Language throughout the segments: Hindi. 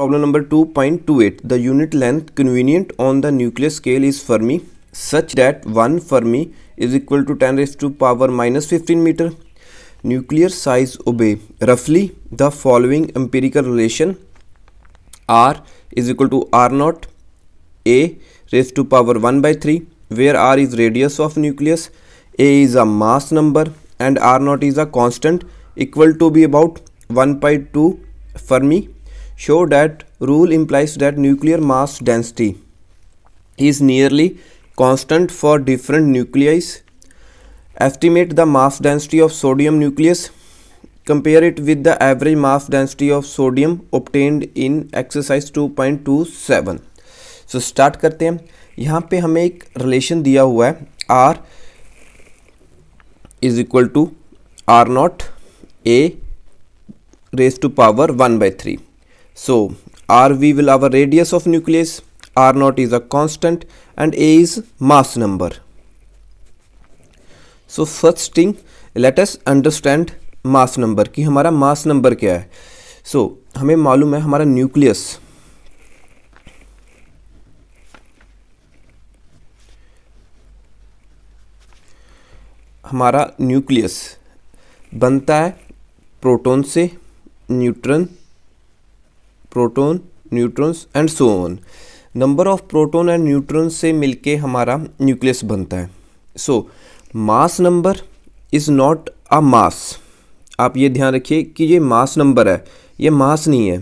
Problem number 2.28. The unit length convenient on the nuclear scale is Fermi such that 1 Fermi is equal to 10 raised to power minus 15 meter. Nuclear size obey roughly the following empirical relation R is equal to R naught A raised to power 1 by 3 where R is radius of nucleus, A is a mass number and R naught is a constant equal to be about 1 by 2 Fermi show that rule implies that nuclear mass density is nearly constant for different nuclei. Estimate the mass density of sodium nucleus. Compare it with the average mass density of sodium obtained in exercise 2.27. So so, start करते हैं यहाँ पे हमें एक रिलेशन दिया हुआ है R is equal to R not a raise to power one by three So RV will our radius of nucleus, R naught is a constant and A is mass number. So first thing let us understand mass number कि हमारा मास नंबर क्या है सो so, हमें मालूम है हमारा न्यूक्लियस हमारा न्यूक्लियस बनता है प्रोटॉन से neutron proton neutrons and so on number of proton and neutrons से मिलके हमारा न्यूक्लियस बनता है so mass number is not a mass आप ये ध्यान रखिए कि ये मास नंबर है ये मास नहीं है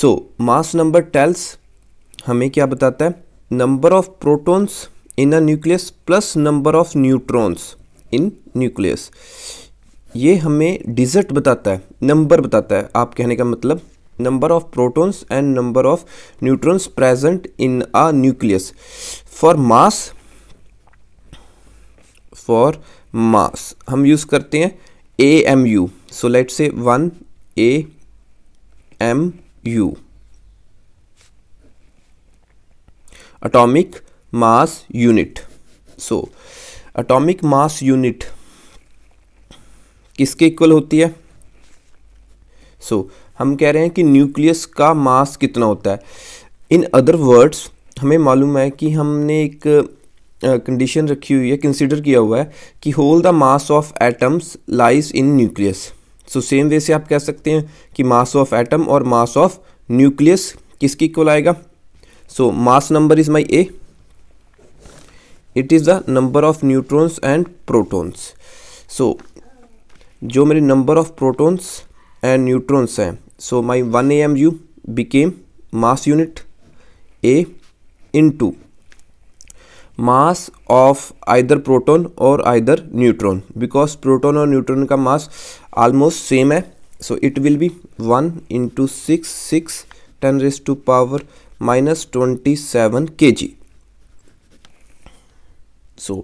सो मास नंबर टेल्स हमें क्या बताता है number of protons in a nucleus plus number of neutrons in nucleus ये हमें डिज़र्ट बताता है नंबर बताता है आप कहने का मतलब number of protons and number of neutrons present in a nucleus for mass for mass हम यूज करते हैं A M U so let say one A M U atomic mass unit so atomic mass unit किसके इक्वल होती है सो so, हम कह रहे हैं कि न्यूक्लियस का मास कितना होता है इन अदर वर्ड्स हमें मालूम है कि हमने एक कंडीशन रखी हुई है कंसिडर किया हुआ है कि whole the mass of atoms lies in nucleus so same way से आप कह सकते हैं कि मास ऑफ एटम और मास ऑफ न्यूक्लियस किसकी इक्वल आएगा so mass number is my a it is the number of neutrons and protons so जो मेरे number of protons and neutrons हैं so my 1 amu became mass unit a into mass of either proton or either neutron because proton or neutron ka mass almost same hai so it will be 1 into 6 6 10 raised to power minus 27 kg so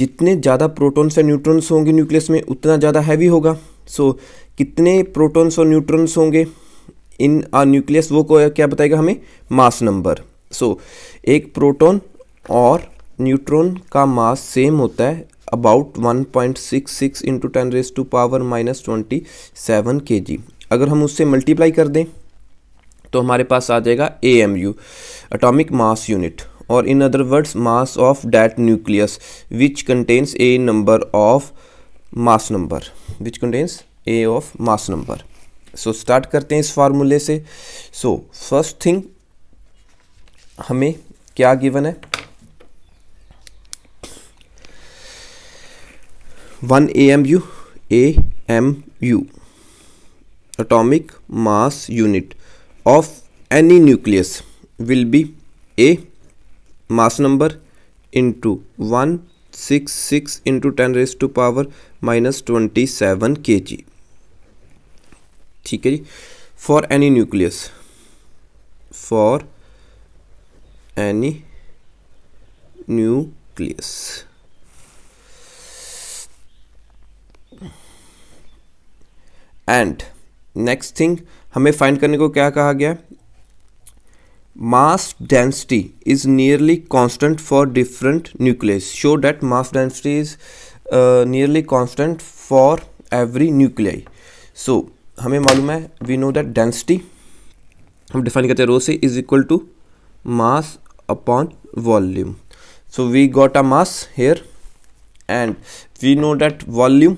जितने ज़्यादा प्रोटॉन्स या न्यूट्रॉन्स होंगे न्यूक्लियस में उतना ज़्यादा हैवी होगा सो so, कितने प्रोटॉन्स और न्यूट्रॉन्स होंगे इन आ न्यूक्लियस वो को क्या बताएगा हमें मास नंबर सो so, एक प्रोटॉन और न्यूट्रॉन का मास सेम होता है about 1.66 point six six into ten raise to power minus twenty seven K G अगर हम उससे मल्टीप्लाई कर दें तो हमारे पास आ जाएगा A M U atomic mass unit और in other words mass of that nucleus which contains a number of mass number which contains a of mass number so start करते हैं इस फार्मूले से सो फर्स्ट थिंग हमें क्या गिवन है one A M U A M U atomic mass unit of any nucleus will be a mass number into one six six into ten raise to power minus twenty seven K G ठीक है जी for any nucleus for any nucleus and next thing हमें फाइंड करने को क्या कहा गया mass density is nearly constant for different nucleus show that mass density is nearly constant for every nuclei so हमें मालूम है वी नो दैट डेंसिटी हम डिफाइन करते हैं रो से is equal to mass upon volume so we got a mass here and we know that volume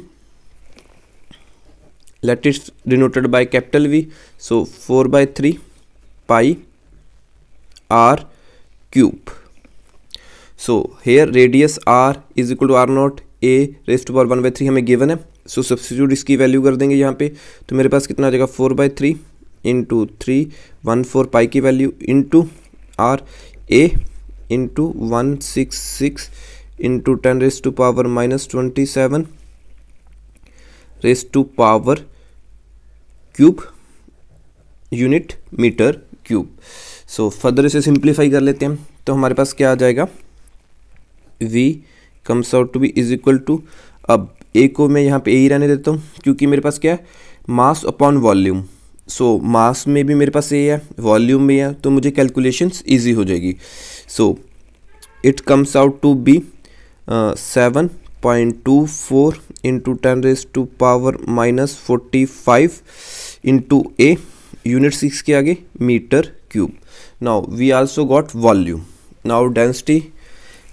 let is denoted by capital V so four by three pi R cube so here radius R is equal to R not A raised power one by three हमें गिवन है सो सब्सिट्यूट इसकी वैल्यू कर देंगे यहाँ पे तो मेरे पास कितना आ जाएगा four by three into three one four pi की value into R A into one six six into ten raise to power minus twenty seven raise to power cube unit metre cube so further इसे सिंप्लीफाई कर लेते हैं तो हमारे पास क्या आ जाएगा V comes out to be is equal to अब ए को मैं यहाँ पे ए ही रहने देता हूँ क्योंकि मेरे पास क्या है मास अपॉन वॉल्यूम सो मास में भी मेरे पास ए है वॉल्यूम में है तो मुझे कैलकुलेशंस इजी हो जाएगी so it comes out to be seven point two four into ten raise to power minus forty five into A unit six के आगे metre cube now we also got volume now density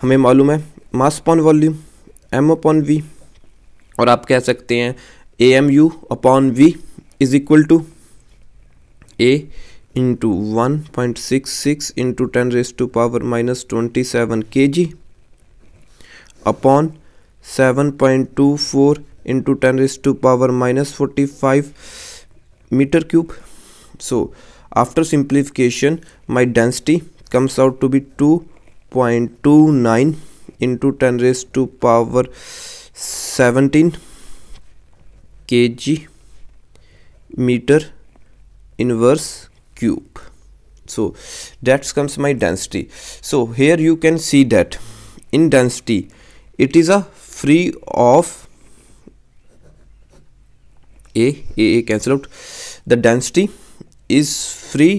हमें मालूम है mass upon volume M upon V और आप कह सकते हैं A M U upon V is equal to A into one point six six into ten raise to power minus twenty seven K G upon seven point two four into ten raise to power minus forty five metre cube so after simplification my density comes out to be two point two nine into ten raise to power 17 kg meter inverse cube so that comes my density so here you can see that in density it is a free of a a, a cancel out the density is free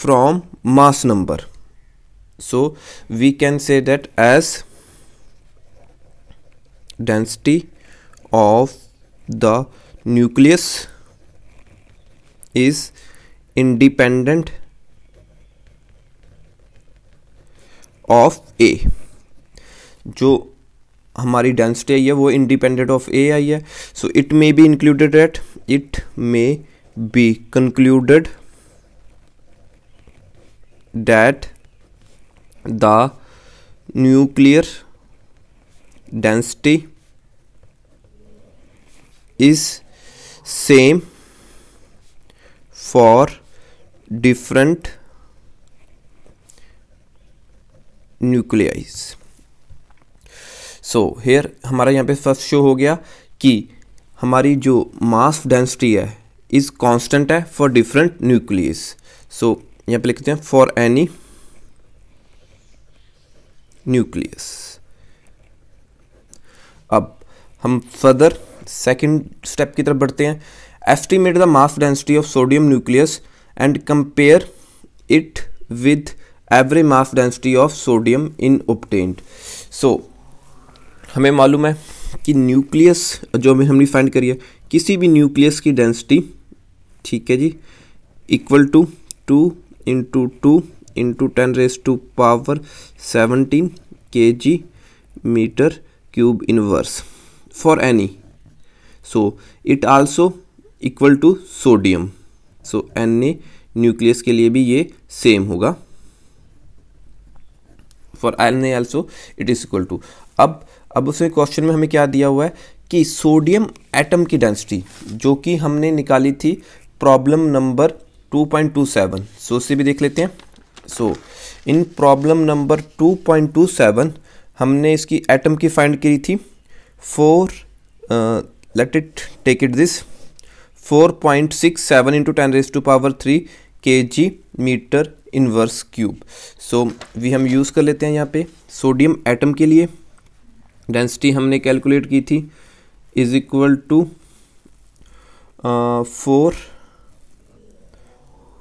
from mass number so we can say that as density of the nucleus is independent of A जो हमारी डेंसिटी आई है वो इंडिपेंडेंट ऑफ ए आई है so it may be included at it may be concluded that the nuclear density is same for different nuclei so here हमारा यहाँ पे फर्स्ट शो हो गया कि हमारी जो मास डेंसिटी है इज़ कांस्टेंट है फॉर डिफरेंट न्यूक्लियस सो यहाँ पे लिखते हैं फॉर एनी न्यूक्लियस हम फर्दर सेकेंड स्टेप की तरफ बढ़ते हैं estimate the mass density of sodium nucleus and compare it with average mass density of sodium in ओपटेंट सो हमें मालूम है कि न्यूक्लियस जो हमें हमने फाइंड करी है किसी भी न्यूक्लियस की डेंसिटी ठीक है जी equal to two into two into ten raise to power seventeen K G metre cube inverse for any so it also equal to sodium so Na nucleus के लिए भी ये सेम होगा for N A also it is equal to अब अब उसमें क्वेश्चन में हमें क्या दिया हुआ है कि सोडियम एटम की डेंसिटी जो कि हमने निकाली थी प्रॉब्लम नंबर 2.27 सो उसे भी देख लेते हैं so so, in problem number 2.27 हमने इसकी एटम की फाइंड करी थी for let it take it this four point six seven into ten 10 to power three K G metre inverse cube so we हम यूज़ कर लेते हैं यहाँ पे सोडियम एटम के लिए डेंसिटी हमने कैलकुलेट की थी is equal to four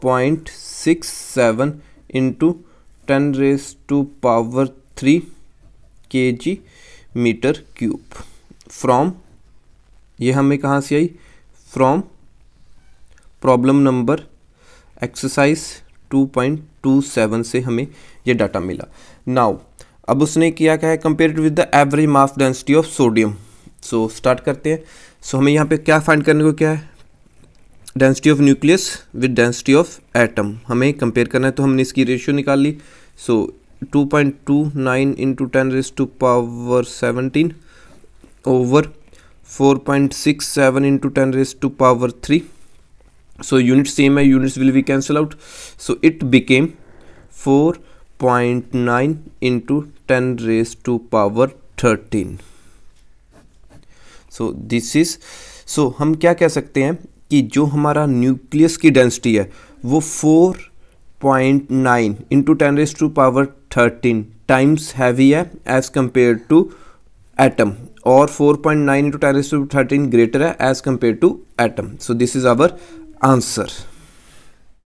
point six seven into ten raise to power three K G metre cube from ये हमें कहाँ से आई फ्रॉम प्रॉब्लम नंबर एक्सरसाइज 2.27 से हमें ये डाटा मिला नाउ अब उसने किया क्या है compare with the average mass density of sodium so start करते हैं सो so, हमें यहाँ पे क्या फाइंड करने को क्या है density of nucleus with density of atom हमें कंपेयर करना है तो हमने इसकी रेशियो निकाल ली so two point two nine into ten raise to power seventeen over four point six seven into ten raise to power three so unit same है units will be cancel out so it became four point nine into ten raise to power thirteen so this is so हम क्या कह सकते हैं कि जो हमारा न्यूक्लियस की डेंसिटी है वो four point nine into ten raise to power 13 times heavier as compared to atom or 4.9 into 10 raised to 13 greater as compared to atom so this is our answer